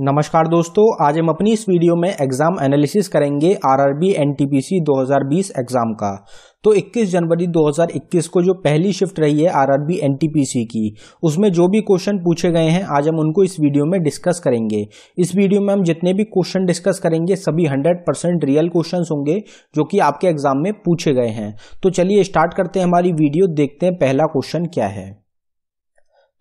नमस्कार दोस्तों आज हम अपनी इस वीडियो में एग्जाम एनालिसिस करेंगे आरआरबी एनटीपीसी 2020 एग्जाम का तो 21 जनवरी 2021 को जो पहली शिफ्ट रही है आरआरबी एनटीपीसी की उसमें जो भी क्वेश्चन पूछे गए हैं आज हम उनको इस वीडियो में डिस्कस करेंगे इस वीडियो में हम जितने भी क्वेश्चन डिस्कस करेंगे सभी 100 परसेंट रियल क्वेश्चन होंगे जो कि आपके एग्जाम में पूछे गए हैं तो चलिए स्टार्ट करते हैं हमारी वीडियो देखते हैं पहला क्वेश्चन क्या है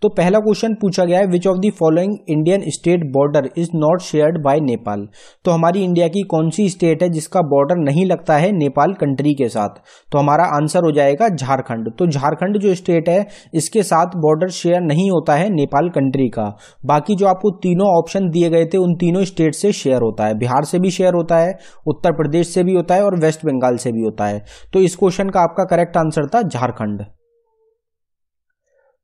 तो पहला क्वेश्चन पूछा गया है which of the following Indian state border is not shared by Nepal तो हमारी इंडिया की कौन सी स्टेट है जिसका बॉर्डर नहीं लगता है नेपाल कंट्री के साथ तो हमारा आंसर हो जाएगा झारखंड तो झारखंड जो स्टेट है इसके साथ बॉर्डर शेयर नहीं होता है नेपाल कंट्री का बाकी जो आपको तीनों ऑप्शन दिए गए थे उन तीनों स्टेट से शेयर होता है बिहार से भी शेयर होता है उत्तर प्रदेश से भी होता है और वेस्ट बंगाल से भी होता है तो इस क्वेश्चन का आपका करेक्ट आंसर था Jharkhand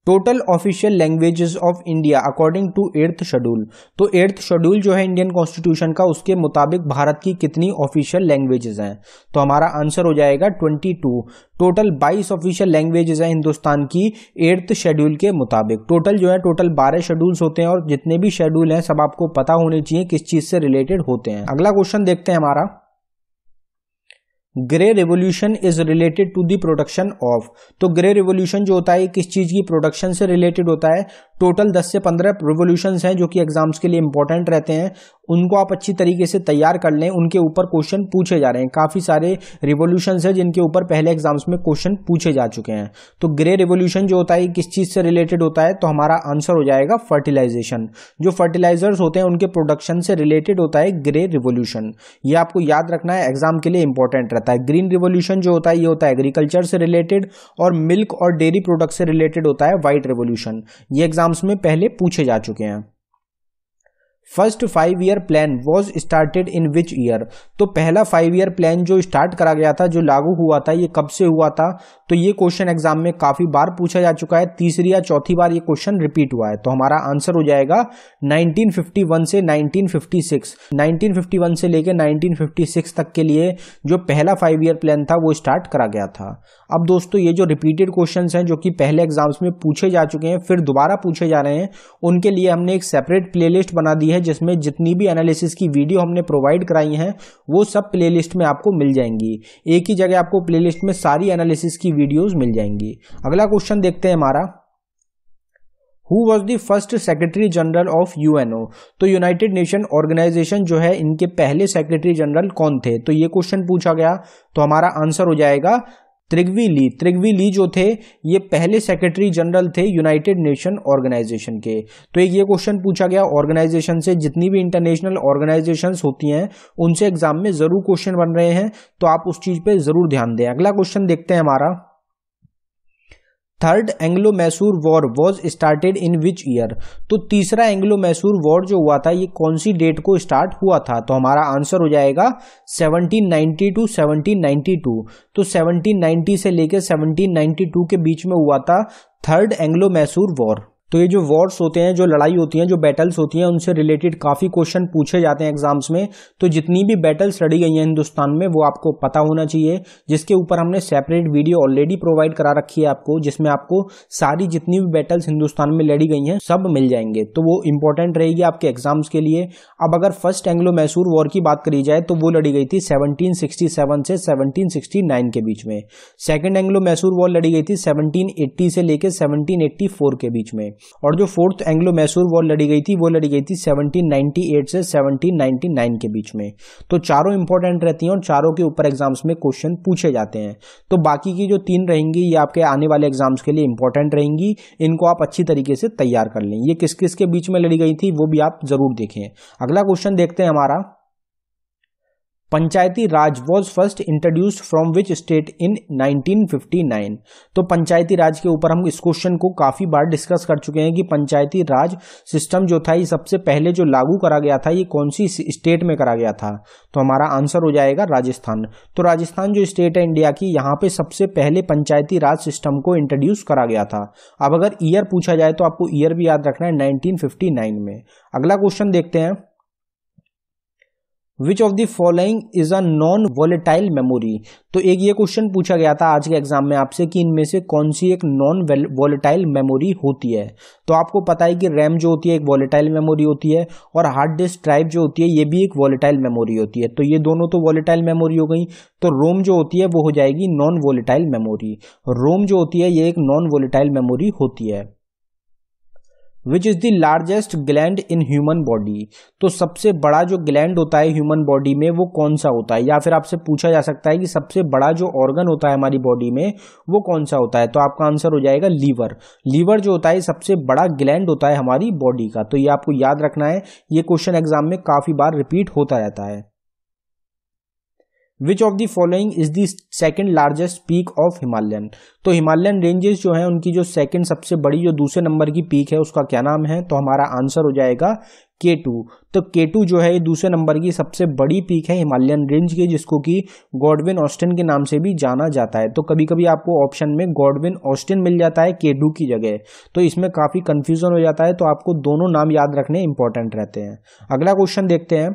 total official languages of India according to eighth schedule तो एर्थ शेड्यूल जो है इंडियन कॉन्स्टिट्यूशन का उसके मुताबिक भारत की कितनी ऑफिशियल लैंग्वेजेस हैं तो हमारा आंसर हो जाएगा ट्वेंटी टू टोटल बाईस ऑफिशियल लैंग्वेजेस हैं हिंदुस्तान की एर्थ शेड्यूल के मुताबिक टोटल जो है टोटल बारह शेड्यूल्स होते हैं और जितने भी शेड्यूल हैं सब आपको पता होने चाहिए किस चीज़ से रिलेटेड होते हैं अगला क्वेश्चन देखते हैं हमारा grey revolution is related to the production of तो ग्रे रेवोल्यूशन जो होता है किस चीज की प्रोडक्शन से रिलेटेड होता है टोटल 10 से 15 रिवोल्यूशन हैं जो कि एग्जाम्स के लिए इंपॉर्टेंट रहते हैं उनको आप अच्छी तरीके से तैयार कर लें उनके ऊपर क्वेश्चन पूछे जा रहे हैं काफ़ी सारे रिवोल्यूशन हैं जिनके ऊपर पहले एग्जाम्स में क्वेश्चन पूछे जा चुके हैं तो ग्रे रिवोल्यूशन जो होता है किस चीज़ से रिलेटेड होता है तो हमारा आंसर हो जाएगा फर्टिलाइजेशन जो फर्टिलाइजर्स होते हैं उनके प्रोडक्शन से रिलेटेड होता है ग्रे रिवोल्यूशन ये आपको याद रखना है एग्जाम के लिए इंपॉर्टेंट रहता है ग्रीन रिवोल्यूशन जो होता है ये होता है एग्रीकल्चर से रिलेटेड और मिल्क और डेयरी प्रोडक्ट से रिलेटेड होता है व्हाइट रिवोल्यूशन ये एग्जाम एग्जाम्स में पहले पूछे जा चुके हैं first five year plan was started in which year तो पहला फाइव ईयर प्लान जो स्टार्ट करा गया था जो लागू हुआ था ये कब से हुआ था तो ये क्वेश्चन एग्जाम में काफी बार पूछा जा चुका है तीसरी या चौथी बार ये क्वेश्चन रिपीट हुआ है तो हमारा आंसर हो जाएगा 1951 से 1956 1951 से लेकर 1956 तक के लिए जो पहला फाइव ईयर प्लान था वो स्टार्ट करा गया था अब दोस्तों ये जो रिपीटेड क्वेश्चन हैं जो कि पहले एग्जाम्स में पूछे जा चुके हैं फिर दोबारा पूछे जा रहे हैं उनके लिए हमने एक सेपरेट प्ले बना दी है है जिसमें जितनी भी एनालिसिस की वीडियो हमने प्रोवाइड कराई हैं वो सब प्लेलिस्ट में आपको मिल जाएंगी एक ही जगह आपको प्लेलिस्ट में सारी एनालिसिस की वीडियोस मिल जाएंगी अगला क्वेश्चन देखते हैं हमारा who was the first secretary general of U O तो यूनाइटेड नेशन ऑर्गेनाइजेशन जो है इनके पहले सेक्रेटरी जनरल कौन थे तो ये क्वेश्चन पूछा गया तो हमारा आंसर हो जाएगा त्रिग्वी ली त्रिग्वी ली जो थे ये पहले सेक्रेटरी जनरल थे यूनाइटेड नेशन ऑर्गेनाइजेशन के तो एक ये क्वेश्चन पूछा गया ऑर्गेनाइजेशन से जितनी भी इंटरनेशनल ऑर्गेनाइजेशन होती हैं उनसे एग्जाम में जरूर क्वेश्चन बन रहे हैं तो आप उस चीज पर जरूर ध्यान दें अगला क्वेश्चन देखते हैं हमारा third Anglo Mysore war was started in which year तो तीसरा एंग्लो मैसूर वॉर जो हुआ था ये कौन सी डेट को स्टार्ट हुआ था तो हमारा आंसर हो जाएगा 1790 टू 1792 तो 1790 से लेकर 1792 के बीच में हुआ था थर्ड एंग्लो मैसूर वॉर तो ये जो वॉर्स होते हैं जो लड़ाई होती हैं जो बैटल्स होती हैं उनसे रिलेटेड काफ़ी क्वेश्चन पूछे जाते हैं एग्जाम्स में तो जितनी भी बैटल्स लड़ी गई हैं हिंदुस्तान में वो आपको पता होना चाहिए जिसके ऊपर हमने सेपरेट वीडियो ऑलरेडी प्रोवाइड करा रखी है आपको जिसमें आपको सारी जितनी भी बैटल्स हिंदुस्तान में लड़ी गई हैं सब मिल जाएंगे तो वो इंपॉर्टेंट रहेगी आपके एग्जाम्स के लिए अब अगर फर्स्ट एंग्लो मैसूर वॉर की बात करी जाए तो वो लड़ी गई थी सेवनटीन से सेवनटीन के बीच में सेकेंड एंग्लो मैसूर वॉर लड़ी गई थी सेवनटीन से लेकर सेवनटीन के बीच में और जो फोर्थ एंग्लो मैसूर वॉर लड़ी गई थी वो लड़ी गई थी 1798 से 1799 के बीच में तो चारों इंपॉर्टेंट रहती हैं और चारों के ऊपर एग्जाम्स में क्वेश्चन पूछे जाते हैं तो बाकी की जो तीन रहेंगी ये आपके आने वाले एग्जाम्स के लिए इंपॉर्टेंट रहेंगी इनको आप अच्छी तरीके से तैयार कर लें ये किस किस के बीच में लड़ी गई थी वो भी आप जरूर देखें अगला क्वेश्चन देखते हैं हमारा Panchayati Raj was first introduced from which state in 1959 तो पंचायती राज के ऊपर हम इस क्वेश्चन को काफी बार डिस्कस कर चुके हैं कि पंचायती राज सिस्टम जो था ये सबसे पहले जो लागू करा गया था ये कौन सी स्टेट में करा गया था तो हमारा आंसर हो जाएगा राजस्थान तो राजस्थान जो स्टेट है इंडिया की यहाँ पे सबसे पहले पंचायती राज सिस्टम को इंट्रोड्यूस करा गया था अब अगर ईयर पूछा जाए तो आपको ईयर भी याद रखना है नाइनटीन में अगला क्वेश्चन देखते हैं which of the following is a non volatile memory तो एक ये क्वेश्चन पूछा गया था आज के एग्जाम में आपसे कि इनमें से कौन सी एक नॉन वॉलेटाइल मेमोरी होती है तो आपको पता है कि रैम जो होती है एक वॉलेटाइल मेमोरी होती है और हार्ड डिस्क ड्राइव जो होती है ये भी एक वॉलेटाइल मेमोरी होती है तो ये दोनों तो वॉलेटाइल मेमोरी हो गई तो रोम जो होती है वो हो जाएगी नॉन वॉलेटाइल मेमोरी रोम जो होती है ये एक नॉन वॉलेटाइल मेमोरी होती है which is the largest gland in human body तो सबसे बड़ा जो ग्लैंड होता है ह्यूमन बॉडी में वो कौन सा होता है या फिर आपसे पूछा जा सकता है कि सबसे बड़ा जो ऑर्गन होता है हमारी बॉडी में वो कौन सा होता है तो आपका आंसर हो जाएगा लीवर लीवर जो होता है सबसे बड़ा ग्लैंड होता है हमारी बॉडी का तो ये आपको याद रखना है ये क्वेश्चन एग्जाम में काफ़ी बार रिपीट होता रहता है which of the following is the second largest peak of Himalayan तो हिमालयन रेंजेस जो है उनकी जो सेकेंड सबसे बड़ी जो दूसरे नंबर की पीक है उसका क्या नाम है तो हमारा आंसर हो जाएगा के टू तो के टू जो है ये दूसरे नंबर की सबसे बड़ी पीक है हिमालयन रेंज की जिसको कि गॉडविन ऑस्टिन के नाम से भी जाना जाता है तो कभी कभी आपको ऑप्शन में गॉडविन ऑस्टिन मिल जाता है के टू की जगह तो इसमें काफ़ी कन्फ्यूजन हो जाता है तो आपको दोनों नाम याद रखने इंपॉर्टेंट रहते हैं अगला क्वेश्चन देखते हैं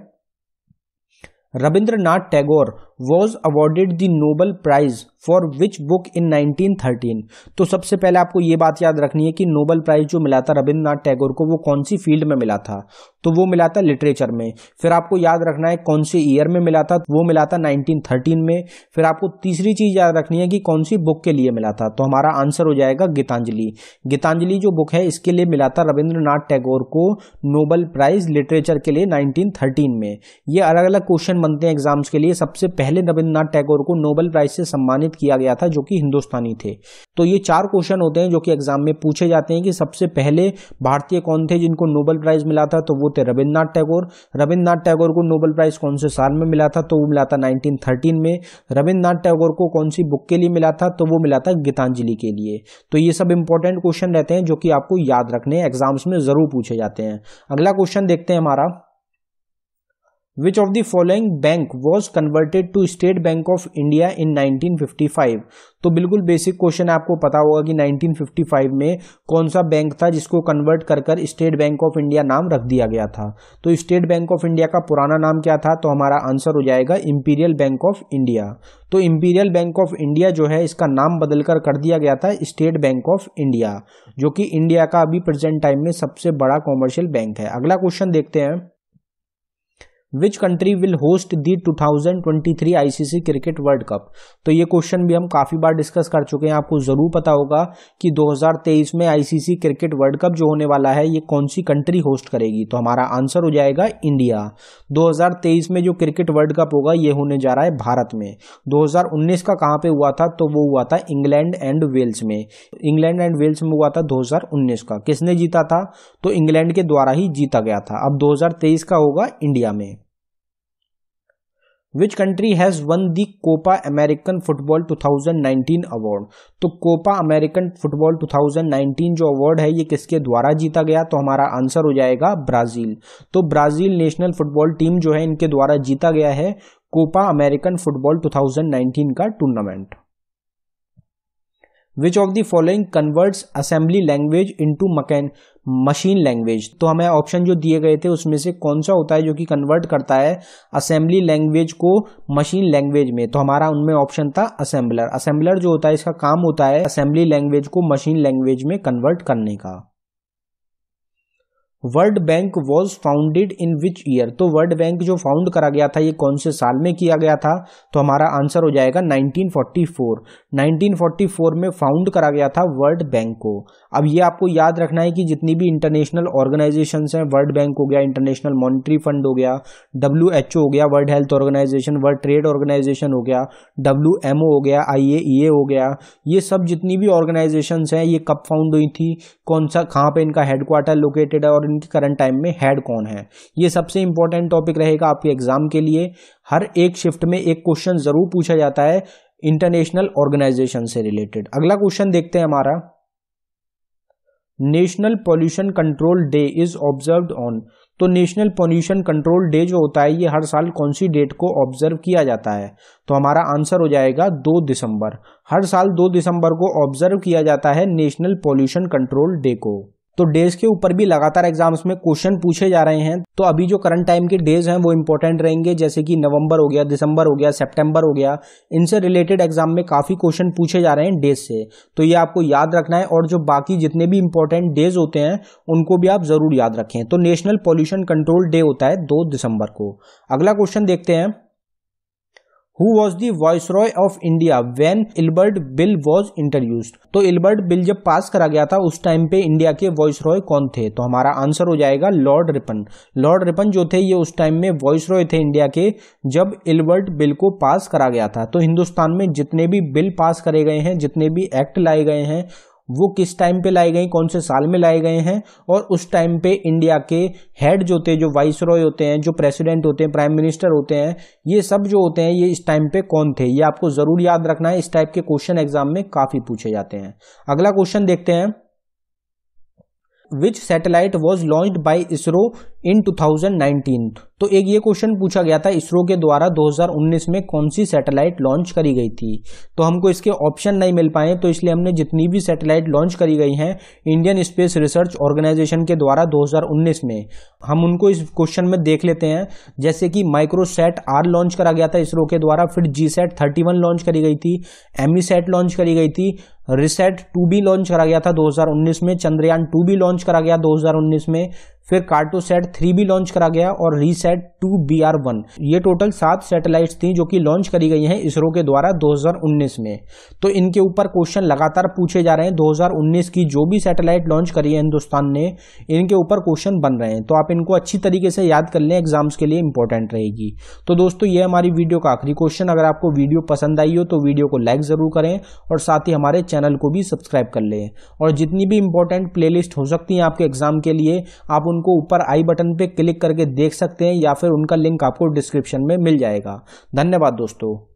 Rabindranath Tagore was awarded the Nobel prize for which book in 1913 तो सबसे पहले आपको ये बात याद रखनी है कि नोबल प्राइज जो मिला था रविंद्रनाथ टैगोर को वो कौन सी फील्ड में मिला था तो वो मिला था लिटरेचर में फिर आपको याद रखना है कौन से ईयर में मिला था वो मिला था 1913 में फिर आपको तीसरी चीज याद रखनी है कि कौन सी बुक के लिए मिला था तो हमारा आंसर हो जाएगा गीतांजलि गीतांजलि जो बुक है इसके लिए मिला था रविंद्रनाथ टैगोर को नोबल प्राइज लिटरेचर के लिए नाइनटीन में ये अलग अलग क्वेश्चन बनते हैं एग्जाम्स के लिए सबसे पहले पहले रविन्द्रनाथ टैगोर को नोबेल प्राइज से सम्मानित किया गया था जो कि हिंदुस्तानी थे तो ये चार क्वेश्चन होते हैं जो कि एग्जाम में पूछे जाते हैं कि सबसे पहले भारतीय कौन थे जिनको नोबेल प्राइज मिला था तो वो थे रविन्द्रनाथ टैगोर रविन्द्रनाथ टैगोर को नोबेल प्राइज कौन से साल में मिला था तो वो मिला था नाइनटीन में रविन्द्रनाथ टैगोर को कौन सी बुक के लिए मिला था तो वो मिला था गीतांजलि के लिए तो ये सब इंपॉर्टेंट क्वेश्चन रहते हैं जो कि आपको याद रखने एग्जाम्स में जरूर पूछे जाते हैं अगला क्वेश्चन देखते हैं हमारा which of the following bank was converted to state bank of india in 1955 तो बिल्कुल बेसिक क्वेश्चन आपको पता होगा कि 1955 में कौन सा बैंक था जिसको कन्वर्ट कर कर स्टेट बैंक ऑफ इंडिया नाम रख दिया गया था तो स्टेट बैंक ऑफ इंडिया का पुराना नाम क्या था तो हमारा आंसर हो जाएगा इंपीरियल बैंक ऑफ इंडिया तो इंपीरियल बैंक ऑफ इंडिया जो है इसका नाम बदलकर कर दिया गया था स्टेट बैंक ऑफ इंडिया जो कि इंडिया का अभी प्रेजेंट टाइम में सबसे बड़ा कॉमर्शियल बैंक है अगला क्वेश्चन देखते हैं which country will host the 2023 ICC cricket world cup तो ये क्वेश्चन भी हम काफ़ी बार डिस्कस कर चुके हैं आपको ज़रूर पता होगा कि 2023 में आईसीसी क्रिकेट वर्ल्ड कप जो होने वाला है ये कौन सी कंट्री होस्ट करेगी तो हमारा आंसर हो जाएगा इंडिया 2023 में जो क्रिकेट वर्ल्ड कप होगा ये होने जा रहा है भारत में उन्नीस का कहाँ पर हुआ था तो वो हुआ था इंग्लैंड एंड वेल्स में इंग्लैंड एंड वेल्स में हुआ था उन्नीस का किसने जीता था तो इंग्लैंड के द्वारा ही जीता गया था अब तेईस का होगा इंडिया में which country has won the Copa American football 2019 award तो कोपा अमेरिकन फुटबॉल 2019 जो अवार्ड है ये किसके द्वारा जीता गया तो हमारा आंसर हो जाएगा ब्राज़ील तो ब्राज़ील नेशनल फुटबॉल टीम जो है इनके द्वारा जीता गया है कोपा अमेरिकन फुटबॉल 2019 का tournament which of the following converts assembly language to machine machine language तो हमें ऑप्शन जो दिए गए थे उसमें से कौन सा होता है जो कि कन्वर्ट करता है असेंबली लैंग्वेज को मशीन लैंग्वेज में तो हमारा उनमें ऑप्शन था असेंबलर असेंबलर जो होता है इसका काम होता है असेंबली लैंग्वेज को मशीन लैंग्वेज में कन्वर्ट करने का world bank was founded in which year तो वर्ल्ड बैंक जो फाउंड करा गया था ये कौन से साल में किया गया था तो हमारा आंसर हो जाएगा 1944 1944 में फाउंड करा गया था वर्ल्ड बैंक को अब ये आपको याद रखना है कि जितनी भी इंटरनेशनल ऑर्गेनाइजेशन हैं वर्ल्ड बैंक हो गया इंटरनेशनल मॉनिटरी फंड हो गया डब्ल्यू हो गया world health organisation world trade organisation हो गया डब्ल्यू हो गया आई e हो गया ये सब जितनी भी ऑर्गेनाइजेशन हैं ये कब फाउंड हुई थी कौन सा कहाँ पर इनका हेडक्वार्टर लोकेटेड है और उनके करंट टाइम में हेड कौन है ये सबसे इंपॉर्टेंट टॉपिक रहेगा आपके एग्जाम के लिए हर एक शिफ्ट में एक क्वेश्चन जरूर पूछा जाता है इंटरनेशनल ऑर्गेनाइजेशन से रिलेटेड अगला क्वेश्चन देखते हैं हमारा national pollution control day is observe on तो नेशनल पॉल्यूशन कंट्रोल डे जो होता है ये हर साल कौन सी डेट को ऑब्जर्व किया जाता है तो हमारा आंसर हो जाएगा दो दिसंबर हर साल दो दिसंबर को ऑब्जर्व किया जाता है नेशनल पॉल्यूशन कंट्रोल डे को तो डेज के ऊपर भी लगातार एग्जाम्स में क्वेश्चन पूछे जा रहे हैं तो अभी जो करंट टाइम के डेज हैं वो इंपॉर्टेंट रहेंगे जैसे कि नवंबर हो गया दिसंबर हो गया सितंबर हो गया इनसे रिलेटेड एग्जाम में काफ़ी क्वेश्चन पूछे जा रहे हैं डेज से तो ये आपको याद रखना है और जो बाकी जितने भी इंपॉर्टेंट डेज होते हैं उनको भी आप ज़रूर याद रखें तो नेशनल पॉल्यूशन कंट्रोल डे होता है दो दिसंबर को अगला क्वेश्चन देखते हैं who was the viceroy of India when Ilbert bill was introduced तो इलबर्ट बिल जब पास करा गया था उस टाइम पे इंडिया के वॉइस रॉय कौन थे तो हमारा आंसर हो जाएगा लॉर्ड रिपन लॉर्ड रिपन जो थे ये उस टाइम में वॉइस रॉय थे इंडिया के जब इलबर्ट बिल को पास करा गया था तो हिंदुस्तान में जितने भी बिल पास करे गए हैं जितने भी एक्ट लाए गए हैं वो किस टाइम पे लाए गए कौन से साल में लाए गए हैं और उस टाइम पे इंडिया के हेड जो होते हैं जो वाइस रॉय होते हैं जो प्रेसिडेंट होते हैं प्राइम मिनिस्टर होते हैं ये सब जो होते हैं ये इस टाइम पे कौन थे ये आपको ज़रूर याद रखना है इस टाइप के क्वेश्चन एग्जाम में काफ़ी पूछे जाते हैं अगला क्वेश्चन देखते हैं which satellite was launch by ISRO in 2019 तो एक ये क्वेश्चन पूछा गया था इसरो के द्वारा 2019 में कौन सी सैटेलाइट लॉन्च करी गई थी तो हमको इसके ऑप्शन नहीं मिल पाए तो इसलिए हमने जितनी भी सैटेलाइट लॉन्च करी गई हैं इंडियन स्पेस रिसर्च ऑर्गेनाइजेशन के द्वारा 2019 में हम उनको इस क्वेश्चन में देख लेते हैं जैसे कि माइक्रोसेट आर लॉन्च करा गया था इसरो के द्वारा फिर जी सेट थर्टी लॉन्च करी गई थी एमी सेट लॉन्च करी गई थी रिसेट टू भी लॉन्च करा गया था 2019 में चंद्रयान टू भी लॉन्च करा गया 2019 में फिर कार्टो सेट थ्री भी लॉन्च करा गया और RISAT two B R one ये टोटल सात सैटेलाइट्स थी जो कि लॉन्च करी गई हैं इसरो के द्वारा 2019 में तो इनके ऊपर क्वेश्चन लगातार पूछे जा रहे हैं 2019 की जो भी सैटेलाइट लॉन्च करी है हिंदुस्तान ने इनके ऊपर क्वेश्चन बन रहे हैं तो आप इनको अच्छी तरीके से याद कर लें एग्जाम्स के लिए इंपॉर्टेंट रहेगी तो दोस्तों ये हमारी वीडियो का आखिरी क्वेश्चन अगर आपको वीडियो पसंद आई हो तो वीडियो को लाइक ज़रूर करें और साथ ही हमारे चैनल को भी सब्सक्राइब कर लें और जितनी भी इंपॉर्टेंट प्लेलिस्ट हो सकती हैं आपके एग्जाम के लिए आप उनको ऊपर आई बटन पे क्लिक करके देख सकते हैं या फिर उनका लिंक आपको डिस्क्रिप्शन में मिल जाएगा धन्यवाद दोस्तों